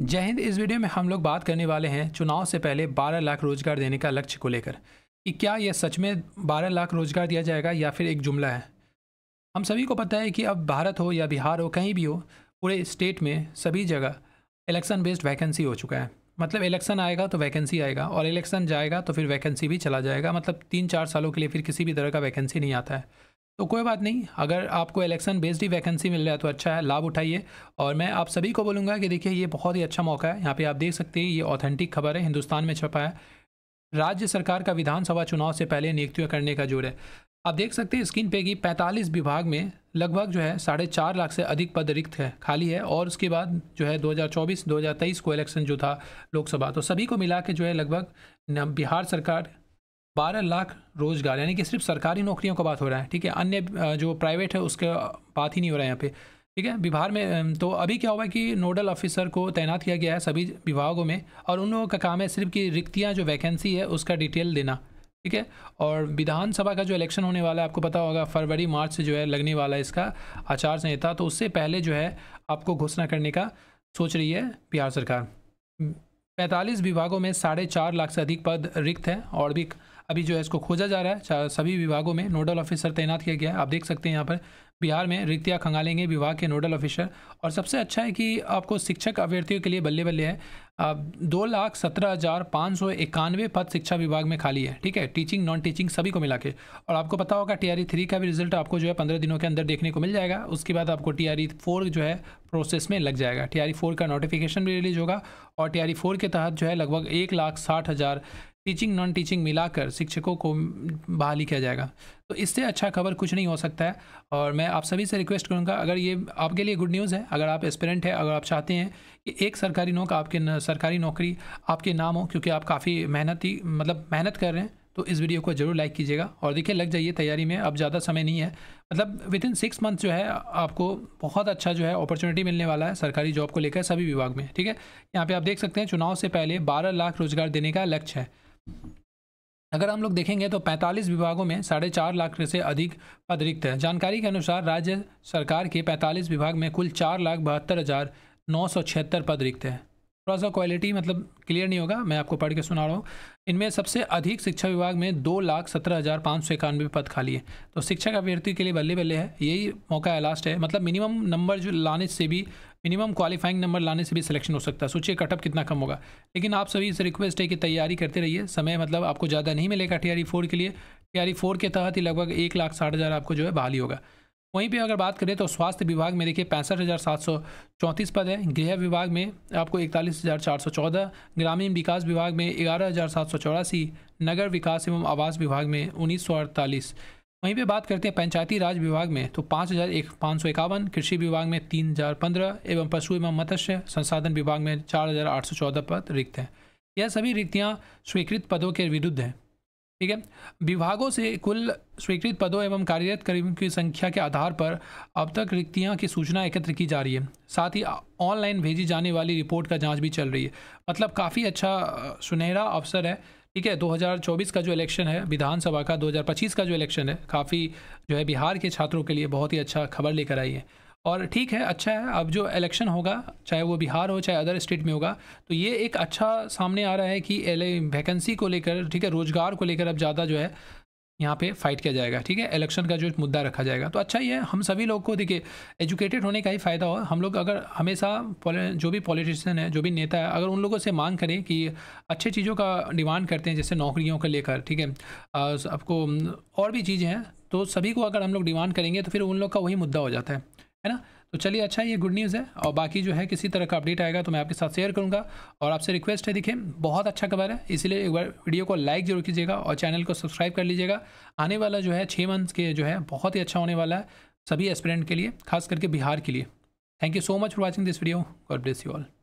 जय हिंद इस वीडियो में हम लोग बात करने वाले हैं चुनाव से पहले 12 लाख रोजगार देने का लक्ष्य को लेकर कि क्या यह सच में 12 लाख रोजगार दिया जाएगा या फिर एक जुमला है हम सभी को पता है कि अब भारत हो या बिहार हो कहीं भी हो पूरे स्टेट में सभी जगह इलेक्शन बेस्ड वैकेंसी हो चुका है मतलब इलेक्शन आएगा तो वैकेंसी आएगा और इलेक्शन जाएगा तो फिर वैकेंसी भी चला जाएगा मतलब तीन चार सालों के लिए फिर किसी भी तरह का वैकेंसी नहीं आता है तो कोई बात नहीं अगर आपको इलेक्शन बेस्ड ही वैकेंसी मिल रहा है तो अच्छा है लाभ उठाइए और मैं आप सभी को बोलूँगा कि देखिए ये बहुत ही अच्छा मौका है यहाँ पे आप देख सकते हैं ये ऑथेंटिक खबर है हिंदुस्तान में छपा है राज्य सरकार का विधानसभा चुनाव से पहले नियुक्तियाँ करने का जोर है आप देख सकते हैं स्क्रीन पे कि 45 विभाग में लगभग जो है साढ़े चार लाख से अधिक पद रिक्त है खाली है और उसके बाद जो है 2024-2023 को इलेक्शन जो था लोकसभा तो सभी को मिला के जो है लगभग बिहार सरकार बारह लाख रोज़गार यानी कि सिर्फ सरकारी नौकरियों का बात हो रहा है ठीक है अन्य जो प्राइवेट है उसका बात ही नहीं हो रहा है यहाँ पे ठीक है बिहार में तो अभी क्या हुआ कि नोडल ऑफिसर को तैनात किया गया है सभी विभागों में और उन लोगों का काम है सिर्फ कि रिक्तियाँ जो वैकेंसी है उसका डिटेल देना ठीक है और विधानसभा का जो इलेक्शन होने वाला है आपको पता होगा फरवरी मार्च से जो है लगने वाला है इसका आचार संहिता तो उससे पहले जो है आपको घोषणा करने का सोच रही है बिहार सरकार पैंतालीस विभागों में साढ़े चार लाख से अधिक पद रिक्त हैं और भी अभी जो है इसको खोजा जा रहा है सभी विभागों में नोडल ऑफिसर तैनात किया गया है आप देख सकते हैं यहाँ पर बिहार में रिक्तिया खंगालेंगे विभाग के नोडल ऑफिसर और सबसे अच्छा है कि आपको शिक्षक अभ्यर्थियों के लिए बल्ले बल्ले है दो लाख सत्रह हज़ार पाँच सौ इक्यानवे पद शिक्षा विभाग में खाली है ठीक है टीचिंग नॉन टीचिंग सभी को मिला के और आपको पता होगा टी आर ई थ्री का भी रिजल्ट आपको जो है पंद्रह दिनों के अंदर देखने को मिल जाएगा उसके बाद आपको टी आर ई फोर जो है प्रोसेस में लग जाएगा टी आर ई फोर का नोटिफिकेशन भी रिलीज होगा और टी आर ई फोर के तहत जो है लगभग एक लाख साठ हज़ार टीचिंग नॉन टीचिंग मिलाकर शिक्षकों को बहाली किया जाएगा तो इससे अच्छा खबर कुछ नहीं हो सकता है और मैं आप सभी से रिक्वेस्ट करूंगा अगर ये आपके लिए गुड न्यूज़ है अगर आप एस्पेरेंट हैं अगर आप चाहते हैं कि एक सरकारी नौक आपके न, सरकारी नौकरी आपके नाम हो क्योंकि आप काफ़ी मेहनत ही मतलब मेहनत कर रहे हैं तो इस वीडियो को जरूर लाइक कीजिएगा और देखिए लग जाइए तैयारी में अब ज़्यादा समय नहीं है मतलब विद इन सिक्स मंथ जो है आपको बहुत अच्छा जो है अपॉर्चुनिटी मिलने वाला है सरकारी जॉब को लेकर सभी विभाग में ठीक है यहाँ पे आप देख सकते हैं चुनाव से पहले बारह लाख रोजगार देने का लक्ष्य है अगर हम लोग देखेंगे तो 45 विभागों में साढ़े चार लाख से अधिक पद रिक्त है जानकारी के अनुसार राज्य सरकार के 45 विभाग में कुल चार लाख बहत्तर हज़ार नौ सौ छिहत्तर पद रिक्त है थोड़ा सा क्वालिटी मतलब क्लियर नहीं होगा मैं आपको पढ़ के सुना रहा हूँ इनमें सबसे अधिक शिक्षा विभाग में दो लाख सत्रह हज़ार पाँच सौ इक्यानवे पद खाली है तो शिक्षक अभ्यर्थी के लिए बल्ले बल्ले है यही मौका है लास्ट है मतलब मिनिमम नंबर जो लाने से भी मिनिमम क्वालिफाइंग नंबर लाने से भी सिलेक्शन हो सकता है सोचिए कटअप कितना कम होगा लेकिन आप सभी से रिक्वेस्ट है कि तैयारी करते रहिए समय मतलब आपको ज़्यादा नहीं मिलेगा टी फोर के लिए टी फोर के तहत ही लगभग एक लाख साठ हज़ार आपको जो है बहाली होगा वहीं पे अगर बात करें तो स्वास्थ्य विभाग में देखिए पैंसठ हज़ार सात सौ चौंतीस पद है गृह विभाग में आपको इकतालीस हज़ार चार सौ चौदह ग्रामीण विकास विभाग में ग्यारह हज़ार सात सौ चौरासी नगर विकास एवं आवास विभाग में उन्नीस सौ अड़तालीस वहीं पे बात करते हैं पंचायती राज विभाग में तो पाँच हज़ार एक पाँच सौ इक्यावन कृषि विभाग में तीन हज़ार पंद्रह एवं पशु एवं मत्स्य संसाधन विभाग में चार हज़ार आठ सौ चौदह पद रिक्त हैं यह सभी रिक्तियाँ स्वीकृत पदों के विरुद्ध हैं ठीक है विभागों से कुल स्वीकृत पदों एवं कार्यरत कर्मियों की संख्या के आधार पर अब तक रिक्तियां की सूचना एकत्र की जा रही है साथ ही ऑनलाइन भेजी जाने वाली रिपोर्ट का जाँच भी चल रही है मतलब काफ़ी अच्छा सुनहरा अवसर है ठीक है 2024 का जो इलेक्शन है विधानसभा का 2025 का जो इलेक्शन है काफ़ी जो है बिहार के छात्रों के लिए बहुत ही अच्छा खबर लेकर आई है और ठीक है अच्छा है अब जो इलेक्शन होगा चाहे वो बिहार हो चाहे अदर स्टेट में होगा तो ये एक अच्छा सामने आ रहा है कि वैकेंसी को लेकर ठीक है रोज़गार को लेकर अब ज़्यादा जो है यहाँ पे फाइट किया जाएगा ठीक है इलेक्शन का जो मुद्दा रखा जाएगा तो अच्छा ही है हम सभी लोग को देखिए एजुकेटेड होने का ही फ़ायदा हो हम लोग अगर हमेशा जो भी पॉलिटिशियन है जो भी नेता है अगर उन लोगों से मांग करें कि अच्छे चीज़ों का डिमांड करते हैं जैसे नौकरियों का लेकर ठीक है आपको और भी चीज़ें हैं तो सभी को अगर हम लोग डिमांड करेंगे तो फिर उन लोग का वही मुद्दा हो जाता है है ना तो चलिए अच्छा ये गुड न्यूज़ है और बाकी जो है किसी तरह का अपडेट आएगा तो मैं आपके साथ शेयर करूँगा और आपसे रिक्वेस्ट है देखें बहुत अच्छा खबर है इसलिए एक बार वीडियो को लाइक जरूर कीजिएगा और चैनल को सब्सक्राइब कर लीजिएगा आने वाला जो है छः मंथ्स के जो है बहुत ही अच्छा होने वाला है सभी एस्पिरेंट के लिए खास करके बिहार के लिए thank you so much for watching this video God bless you all